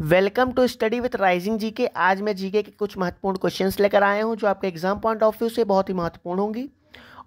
welcome to study with rising G K आज मैं GK के कुछ महत्वपूर्ण क्वेश्चंस लेकर आया हूं जो आपके एग्जाम पॉइंट ऑफ व्यू से बहुत ही महत्वपूर्ण होंगी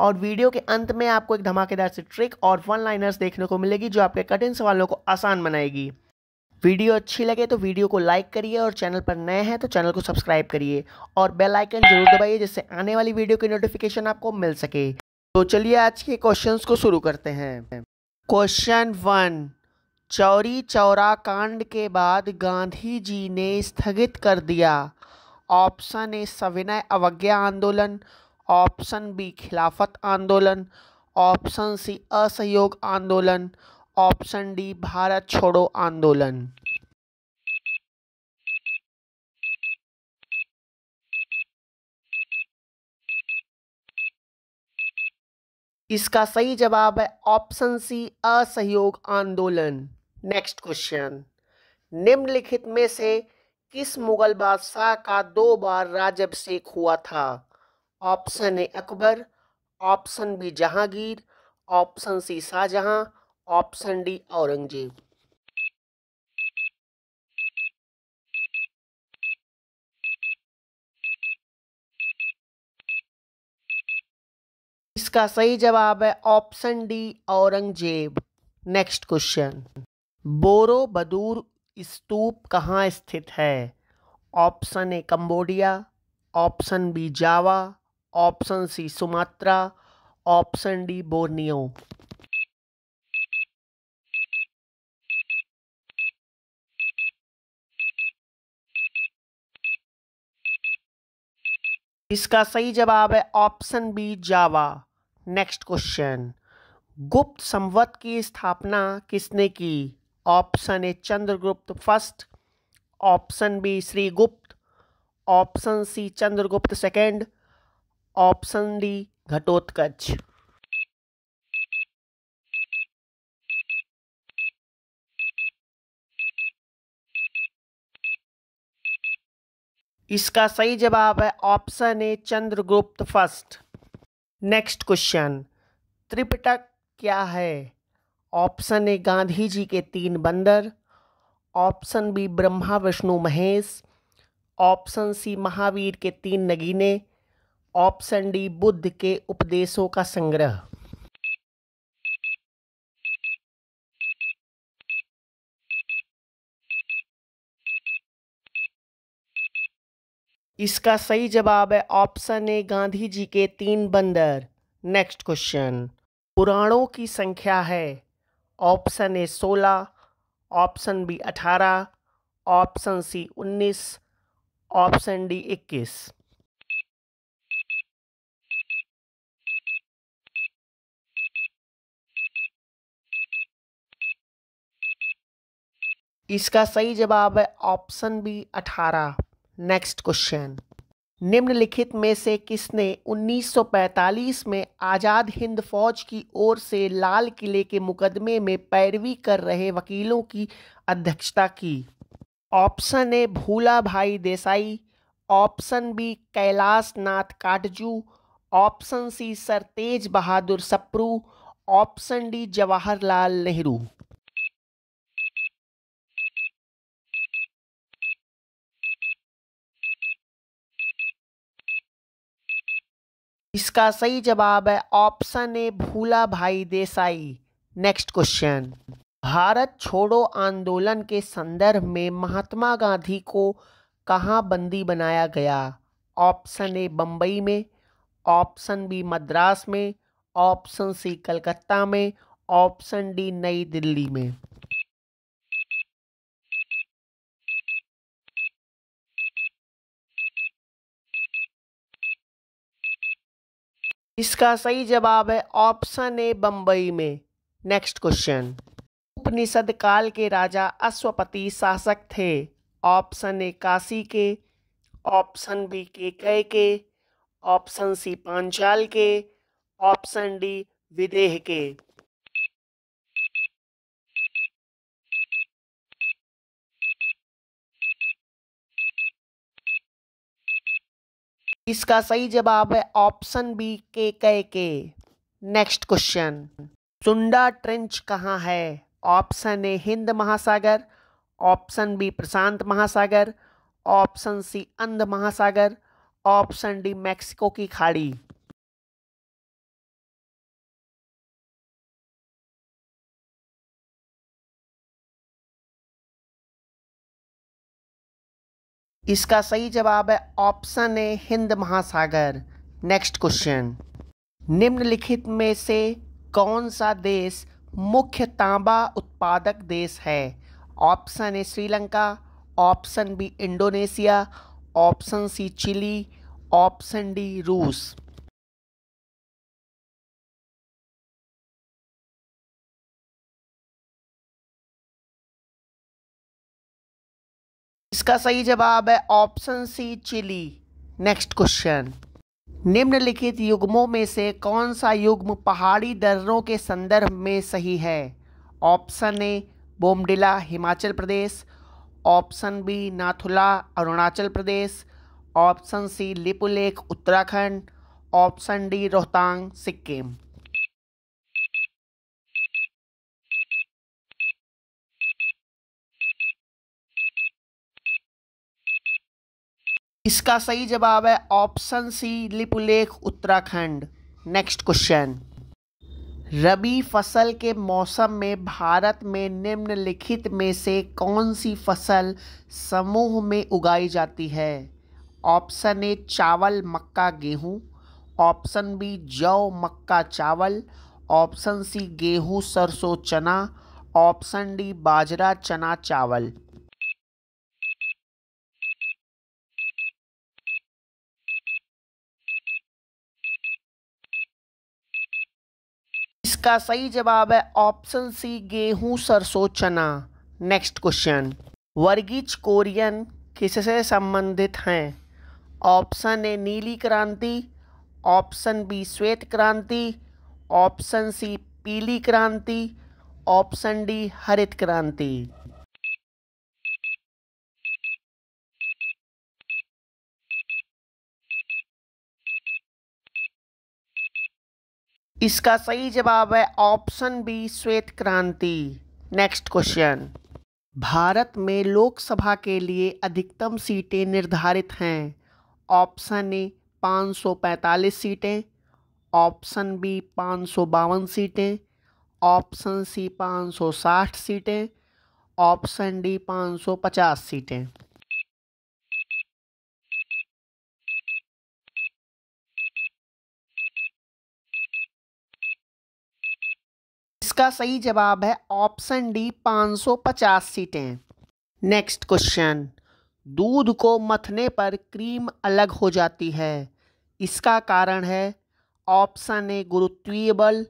और वीडियो के अंत में आपको एक धमाकेदार से ट्रिक और वन लाइनर्स देखने को मिलेगी जो आपके कठिन सवालों को आसान बनाएगी वीडियो अच्छी लगे तो वीडियो को लाइक करिए और चैनल पर नए हैं तो चैनल को सब्सक्राइब करिए और बेल आइकन जरूर दबाइए जिससे आने वाली वीडियो की नोटिफिकेशन आपको मिल सके तो चलिए आज के क्वेश्चंस को शुरू करते हैं क्वेश्चन वन चौरी चौरा कांड के बाद गांधी जी ने स्थगित कर दिया ऑप्शन ए सविनय अवज्ञा आंदोलन ऑप्शन बी खिलाफत आंदोलन ऑप्शन सी असहयोग आंदोलन ऑप्शन डी भारत छोड़ो आंदोलन इसका सही जवाब है ऑप्शन सी असहयोग आंदोलन नेक्स्ट क्वेश्चन निम्नलिखित में से किस मुगल बादशाह का दो बार राजभिषेक हुआ था option A Akbar option B Jahangir option C Shahjahan option D Aurangzeb इसका सही जवाब है option D Aurangzeb next question Borobudur स्तूप कहाँ स्थित है option A Cambodia option B Java option C Sumatra option D Borneo इसका सही जवाब है option B Java next question गुप्त संवत की स्थापना किसने की option A Chandragupta first option B Srigupta option C Chandragupta second option D Ghatotkacha इसका सही जवाब है option A Chandragupta first next question Tripitaka क्या है ऑप्शन ए गांधी जी के तीन बंदर option B Brahma Vishnu Mahesh option C Mahavir के तीन नगीने ऑप्शन डी बुद्ध के उपदेशों का संग्रह इसका सही जवाब है ऑप्शन ए गांधी जी के तीन बंदर नेक्स्ट क्वेश्चन पुराणों की संख्या है ऑप्शन ए सोलह ऑप्शन बी अठारह ऑप्शन सी उन्नीस ऑप्शन डी इक्कीस इसका सही जवाब है ऑप्शन बी अठारह नेक्स्ट क्वेश्चन निम्नलिखित में से किसने 1945 में आज़ाद हिंद फौज की ओर से लाल किले के मुकदमे में पैरवी कर रहे वकीलों की अध्यक्षता की ऑप्शन ए भूला भाई देसाई ऑप्शन बी कैलाश नाथ काटजू ऑप्शन सी सरतेज बहादुर सप्रू ऑप्शन डी जवाहरलाल नेहरू इसका सही जवाब है ऑप्शन ए भूला भाई देसाई नेक्स्ट क्वेश्चन भारत छोड़ो आंदोलन के संदर्भ में महात्मा गांधी को कहाँ बंदी बनाया गया ऑप्शन ए बम्बई में ऑप्शन बी मद्रास में ऑप्शन सी कलकत्ता में ऑप्शन डी नई दिल्ली में इसका सही जवाब है ऑप्शन ए बम्बई में नेक्स्ट क्वेश्चन उपनिषद काल के राजा अश्वपति शासक थे ऑप्शन ए काशी के ऑप्शन बी के कह के ऑप्शन सी पांचाल के ऑप्शन डी विदेह के इसका सही जवाब है ऑप्शन बी के के के नेक्स्ट क्वेश्चन सुंडा ट्रेंच कहाँ है ऑप्शन ए हिंद महासागर ऑप्शन बी प्रशांत महासागर ऑप्शन सी अंध महासागर ऑप्शन डी मैक्सिको की खाड़ी इसका सही जवाब है ऑप्शन ए हिंद महासागर नेक्स्ट क्वेश्चन निम्नलिखित में से कौन सा देश मुख्य तांबा उत्पादक देश है option A Sri Lanka option B Indonesia option C Chile option D रूस इसका सही जवाब है option C Chile next question निम्नलिखित युग्मों में से कौन सा युग्म पहाड़ी दर्रों के संदर्भ में सही है option A Bomdila Himachal Pradesh option B Nathula Arunachal Pradesh option C Lipulekh Uttarakhand option D Rohtang Sikkim इसका सही जवाब है option C Lipulekh Uttarakhand next question रबी फसल के मौसम में भारत में निम्नलिखित में से कौन सी फसल समूह में उगाई जाती है ऑप्शन ए चावल मक्का गेहूं ऑप्शन बी जौ मक्का चावल ऑप्शन सी गेहूं सरसों चना ऑप्शन डी बाजरा चना चावल इसका सही जवाब है ऑप्शन सी गेहूं सरसों चना नेक्स्ट क्वेश्चन वर्गीज कोरियन किससे संबंधित हैं ऑप्शन ए नीली क्रांति ऑप्शन बी श्वेत क्रांति ऑप्शन सी पीली क्रांति ऑप्शन डी हरित क्रांति इसका सही जवाब है ऑप्शन बी श्वेत क्रांति नेक्स्ट क्वेश्चन भारत में लोकसभा के लिए अधिकतम सीटें निर्धारित हैं ऑप्शन ए 545 सीटें ऑप्शन बी पाँच सीटें ऑप्शन सी 560 सीटें ऑप्शन डी 550 सीटें इसका सही जवाब है ऑप्शन डी 550 सीटें नेक्स्ट क्वेश्चन दूध को मथने पर क्रीम अलग हो जाती है इसका कारण है ऑप्शन ए गुरुत्वीय बल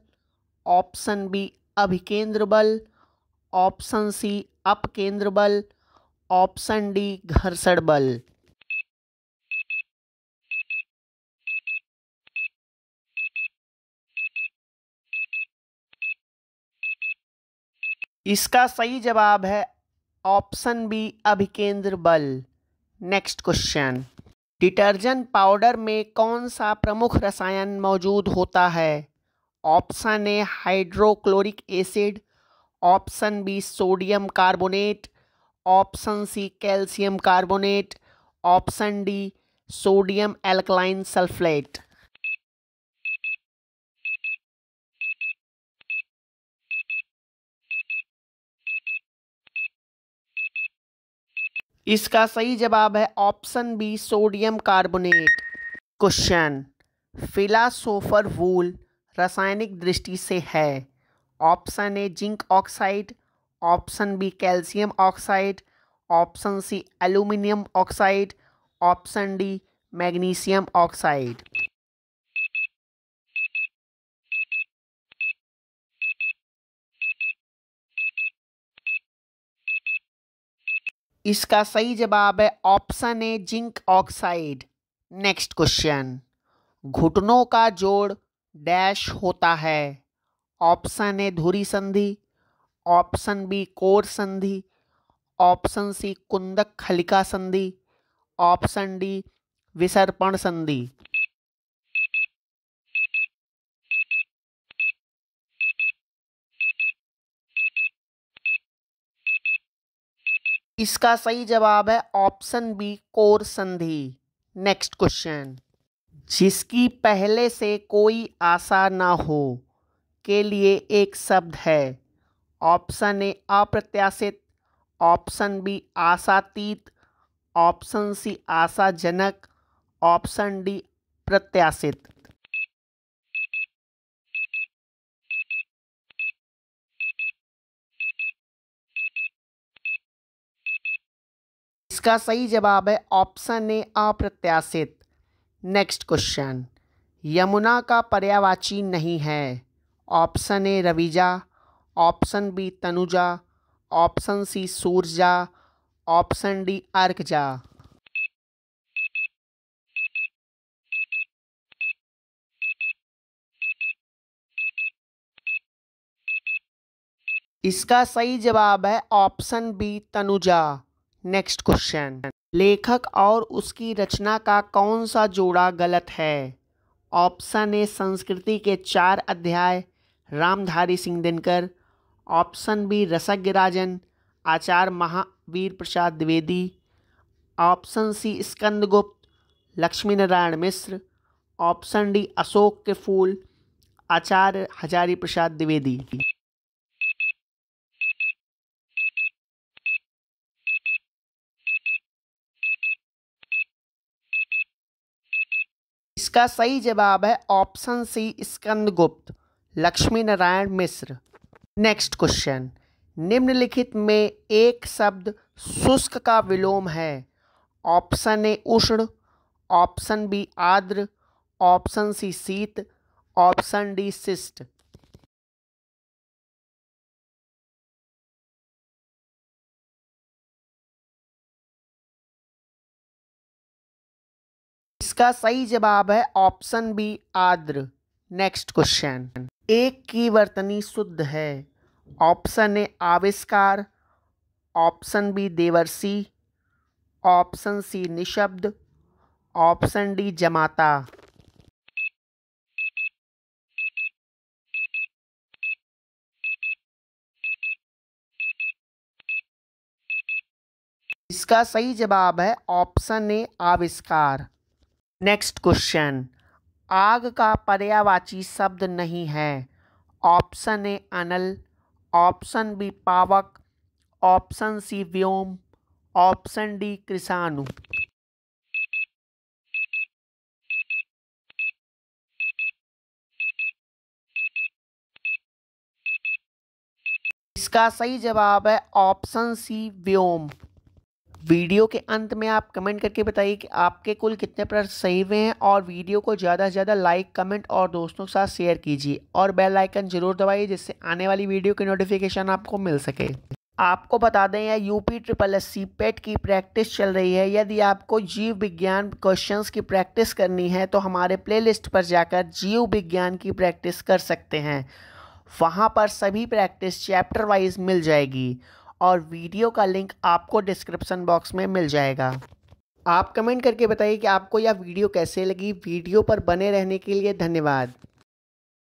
ऑप्शन बी अभिकेंद्र बल ऑप्शन सी अपकेंद्र बल ऑप्शन डी घर्षण बल इसका सही जवाब है ऑप्शन बी अभिकेंद्र बल नेक्स्ट क्वेश्चन डिटर्जेंट पाउडर में कौन सा प्रमुख रसायन मौजूद होता है option A hydrochloric acid option B sodium carbonate option C calcium carbonate option D sodium alkaline sulphate इसका सही जवाब है option B sodium carbonate question philosopher wool रासायनिक दृष्टि से है option A zinc oxide option B calcium oxide option C aluminium oxide option D magnesium oxide इसका सही जवाब है option A zinc oxide next question घुटनों का जोड़ डैश होता है ऑप्शन ए धुरी संधि ऑप्शन बी कोर संधि ऑप्शन सी कुंदक खलिका संधि ऑप्शन डी विसर्पण संधि इसका सही जवाब है ऑप्शन बी कोर संधि नेक्स्ट क्वेश्चन जिसकी पहले से कोई आशा ना हो के लिए एक शब्द है ऑप्शन ए अप्रत्याशित ऑप्शन बी आशातीत ऑप्शन सी आशाजनक ऑप्शन डी प्रत्याशित इसका सही जवाब है ऑप्शन ए अप्रत्याशित नेक्स्ट क्वेश्चन यमुना का पर्यावाची नहीं है ऑप्शन ए रविजा ऑप्शन बी तनुजा ऑप्शन सी सूरजा ऑप्शन डी अर्कजा इसका सही जवाब है ऑप्शन बी तनुजा नेक्स्ट क्वेश्चन लेखक और उसकी रचना का कौन सा जोड़ा गलत है ऑप्शन ए संस्कृति के चार अध्याय रामधारी सिंह दिनकर ऑप्शन बी रसज्ञ राजन Acharya Mahavir Prasad Dwivedi option C Skanda Gupta Lakshmi Narayan Mishra option D अशोक के फूल आचार्य हजारी प्रसाद द्विवेदी इसका सही जवाब है option C Skandagupta Lakshmi Narayan Mishra next question निम्नलिखित में एक शब्द शुष्क का विलोम है ऑप्शन ए उष्ण ऑप्शन बी आद्र ऑप्शन सी शीत ऑप्शन डी शिष्ट इसका सही जवाब है ऑप्शन बी आद्र नेक्स्ट क्वेश्चन एक की वर्तनी शुद्ध है ऑप्शन ए आविष्कार ऑप्शन बी देवर्षि ऑप्शन सी निशब्द ऑप्शन डी जमाता इसका सही जवाब है ऑप्शन ए आविष्कार नेक्स्ट क्वेश्चन आग का पर्यावाची शब्द नहीं है ऑप्शन ए अनल ऑप्शन बी पावक ऑप्शन सी व्योम ऑप्शन डी कृषाणु इसका सही जवाब है ऑप्शन सी व्योम वीडियो के अंत में आप कमेंट करके बताइए कि आपके कुल कितने प्रश्न सही हुए हैं और वीडियो को ज़्यादा से ज़्यादा लाइक कमेंट और दोस्तों के साथ शेयर कीजिए और बेल आइकन जरूर दबाइए जिससे आने वाली वीडियो की नोटिफिकेशन आपको मिल सके आपको बता दें या UP triple S C PET की प्रैक्टिस चल रही है यदि आपको जीव विज्ञान क्वेश्चंस की प्रैक्टिस करनी है तो हमारे प्लेलिस्ट पर जाकर जीव विज्ञान की प्रैक्टिस कर सकते हैं वहाँ पर सभी प्रैक्टिस चैप्टर वाइज मिल जाएगी और वीडियो का लिंक आपको डिस्क्रिप्सन बॉक्स में मिल जाएगा आप कमेंट करके बताइए कि आपको यह वीडियो कैसे लगी वीडियो पर बने रहने के लिए धन्यवाद